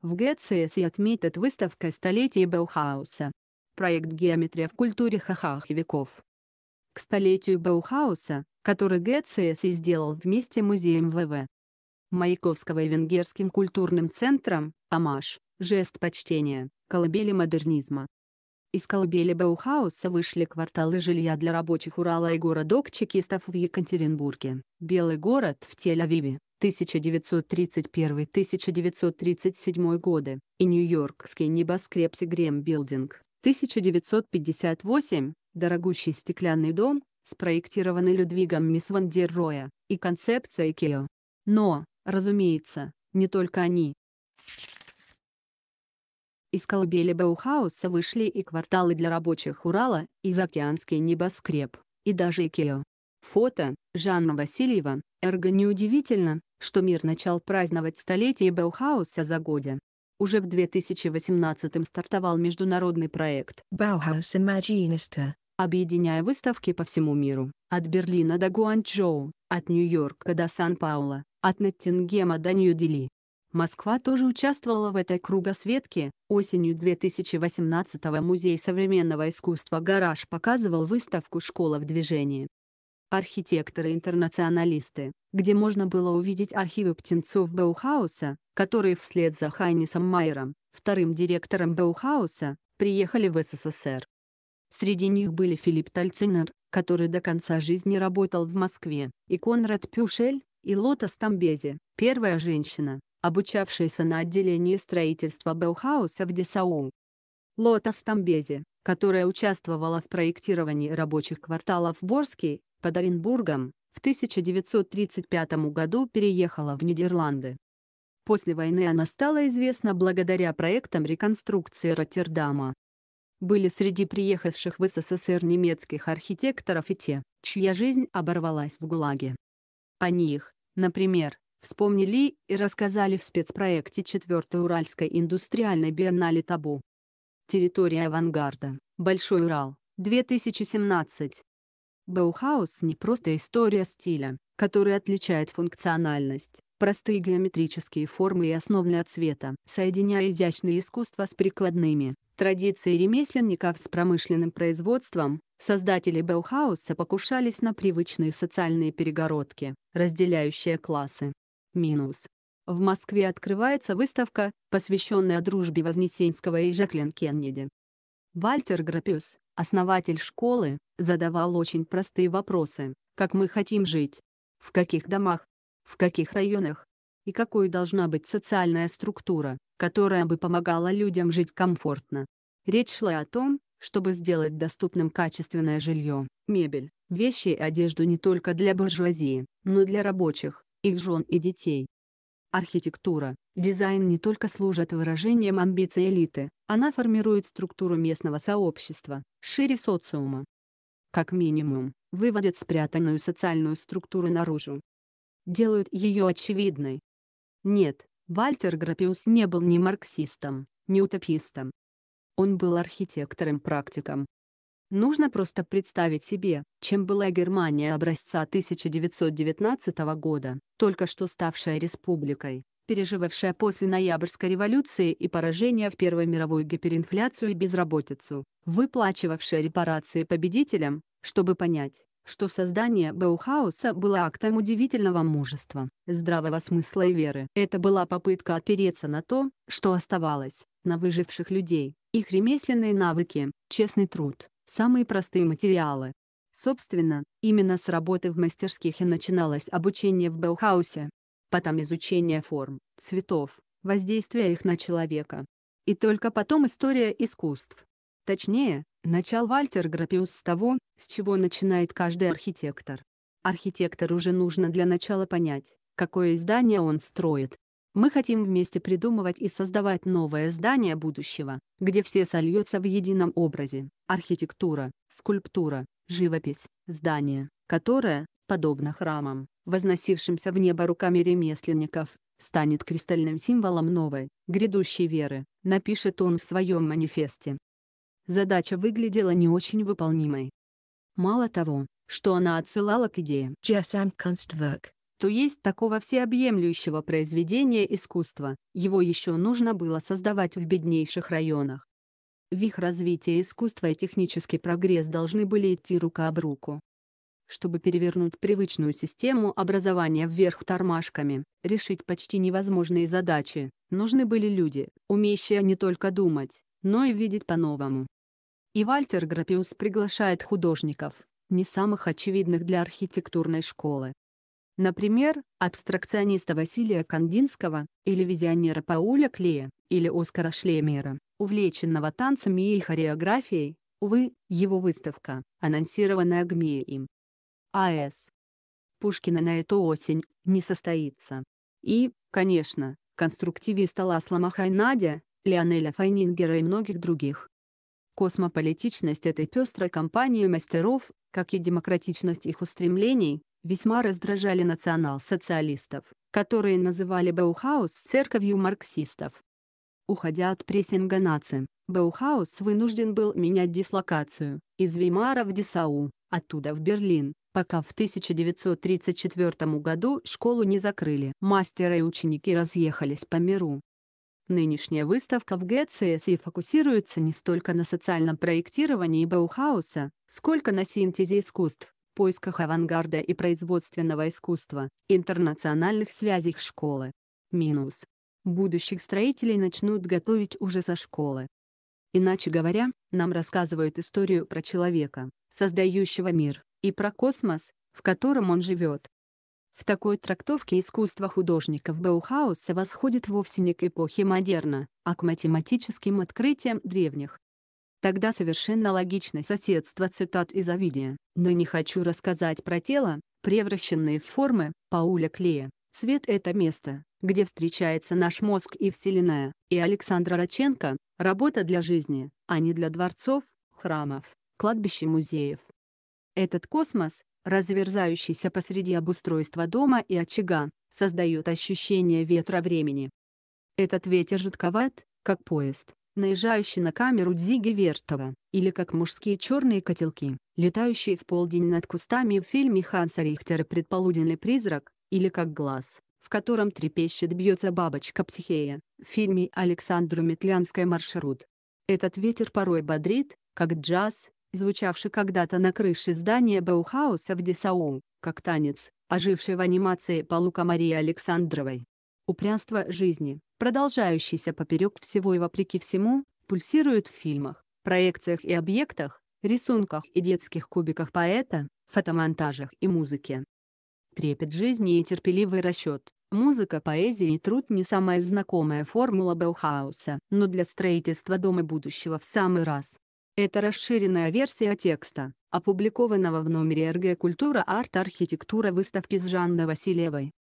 В ГЦСИ отметят выставкой столетия Баухауса. Проект «Геометрия в культуре хахах веков». К столетию Баухауса, который ГЦСИ сделал вместе музеем ВВ. Маяковского и Венгерским культурным центром, Амаш, жест почтения, колыбели модернизма. Из колыбели Баухауса вышли кварталы жилья для рабочих Урала и городок чекистов в Екатеринбурге, Белый город в Тель-Авиве, 1931-1937 годы, и Нью-Йоркский небоскреб Сигрем Билдинг, 1958, дорогущий стеклянный дом, спроектированный Людвигом Мисс Ван Дер Роя, и концепция Икео. Но, разумеется, не только они. Из колыбели Баухауса вышли и кварталы для рабочих Урала, и заокеанский небоскреб, и даже Икео. Фото, Жанна Васильева, Эрго неудивительно, что мир начал праздновать столетие Баухауса за годе. Уже в 2018-м стартовал международный проект «Bauhaus Imaginista», объединяя выставки по всему миру, от Берлина до Гуанчжоу, от Нью-Йорка до Сан-Паула, от Неттингема до Нью-Дели. Москва тоже участвовала в этой кругосветке. Осенью 2018-го Музей современного искусства «Гараж» показывал выставку «Школа в движении» архитекторы-интернационалисты, где можно было увидеть архивы птенцов Баухауса, которые вслед за Хайнисом Майером, вторым директором Баухауса, приехали в СССР. Среди них были Филипп Тальцинер, который до конца жизни работал в Москве, и Конрад Пюшель, и Лота Стамбези, первая женщина, обучавшаяся на отделении строительства Баухауса в ДСАУ. Лота Стамбези, которая участвовала в проектировании рабочих кварталов в под Оренбургом, в 1935 году переехала в Нидерланды. После войны она стала известна благодаря проектам реконструкции Роттердама. Были среди приехавших в СССР немецких архитекторов и те, чья жизнь оборвалась в ГУЛАГе. О них, например, вспомнили и рассказали в спецпроекте 4 Уральской индустриальной биеннале «Табу». Территория авангарда, Большой Урал, 2017. Баухаус – не просто история стиля, который отличает функциональность, простые геометрические формы и основные цвета, соединяя изящное искусство с прикладными, традиции ремесленников с промышленным производством, создатели Баухауса покушались на привычные социальные перегородки, разделяющие классы. Минус. В Москве открывается выставка, посвященная дружбе Вознесенского и Жаклин Кеннеди. Вальтер Грапюс, основатель школы, задавал очень простые вопросы, как мы хотим жить, в каких домах, в каких районах, и какой должна быть социальная структура, которая бы помогала людям жить комфортно. Речь шла о том, чтобы сделать доступным качественное жилье, мебель, вещи и одежду не только для буржуазии, но и для рабочих, их жен и детей. Архитектура, дизайн не только служат выражением амбиций элиты, она формирует структуру местного сообщества, шире социума. Как минимум, выводят спрятанную социальную структуру наружу. Делают ее очевидной. Нет, Вальтер Грапиус не был ни марксистом, ни утопистом. Он был архитектором-практиком, Нужно просто представить себе, чем была Германия образца 1919 года, только что ставшая республикой, переживавшая после ноябрьской революции и поражения в Первой мировой гиперинфляцию и безработицу, выплачивавшая репарации победителям, чтобы понять, что создание Баухауса было актом удивительного мужества, здравого смысла и веры. Это была попытка опереться на то, что оставалось, на выживших людей, их ремесленные навыки, честный труд, самые простые материалы. Собственно, именно с работы в мастерских и начиналось обучение в Баухаусе. Потом изучение форм, цветов, воздействия их на человека. И только потом история искусств. Точнее, начал Вальтер Грапиус с того, с чего начинает каждый архитектор. Архитектору же нужно для начала понять, какое здание он строит, мы хотим вместе придумывать и создавать новое здание будущего, где все сольется в едином образе – архитектура, скульптура, живопись, здание, которое, подобно храмам, возносившимся в небо руками ремесленников, станет кристальным символом новой, грядущей веры, напишет он в своем манифесте. Задача выглядела не очень выполнимой. Мало того, что она отсылала к идеям «Just I'm Kunstwerk», то есть такого всеобъемлющего произведения искусства, его еще нужно было создавать в беднейших районах. В их развитии искусство и технический прогресс должны были идти рука об руку. Чтобы перевернуть привычную систему образования вверх тормашками, решить почти невозможные задачи, нужны были люди, умеющие не только думать, но и видеть по-новому. И Вальтер Грапиус приглашает художников, не самых очевидных для архитектурной школы, Например, абстракциониста Василия Кандинского или визионера Пауля Клея или Оскара Шлемера, увлеченного танцами и хореографией, увы, его выставка, анонсированная ГМИИМ. А.С. Пушкина на эту осень не состоится. И, конечно, конструктивиста Ласлама Хайнадя, Леонеля Файнингера и многих других. Космополитичность этой пестрой компании мастеров, как и демократичность их устремлений, весьма раздражали национал-социалистов, которые называли Баухаус церковью марксистов. Уходя от прессинга нации, Баухаус вынужден был менять дислокацию, из Веймара в Десау, оттуда в Берлин, пока в 1934 году школу не закрыли. мастера и ученики разъехались по миру. Нынешняя выставка в ГЦСИ фокусируется не столько на социальном проектировании Баухауса, сколько на синтезе искусств, поисках авангарда и производственного искусства, интернациональных связях школы. Минус. Будущих строителей начнут готовить уже со школы. Иначе говоря, нам рассказывают историю про человека, создающего мир, и про космос, в котором он живет. В такой трактовке искусство художников Баухауса восходит вовсе не к эпохе модерна, а к математическим открытиям древних, Тогда совершенно логично соседство цитат из Овидия, но не хочу рассказать про тело, превращенные в формы, Пауля Клея. Цвет – это место, где встречается наш мозг и Вселенная, и Александра Раченко, работа для жизни, а не для дворцов, храмов, кладбищ и музеев. Этот космос, разверзающийся посреди обустройства дома и очага, создает ощущение ветра времени. Этот ветер жидковат, как поезд, наезжающий на камеру Дзиги Вертова, или как мужские черные котелки, летающие в полдень над кустами в фильме Ханса Рихтера «Предполуденный призрак», или как глаз, в котором трепещет бьется бабочка Психея, в фильме Александру Метлянская «Маршрут». Этот ветер порой бодрит, как джаз, звучавший когда-то на крыше здания Баухауса в Десау, как танец, оживший в анимации Полука Марии Александровой. Упрямство жизни, продолжающийся поперек всего и вопреки всему, пульсирует в фильмах, проекциях и объектах, рисунках и детских кубиках поэта, фотомонтажах и музыке. Трепет жизни и терпеливый расчет. Музыка, поэзия и труд не самая знакомая формула Баухауса, но для строительства дома будущего в самый раз. Это расширенная версия текста, опубликованного в номере РГ «Культура арт архитектура» выставки с Жанной Васильевой.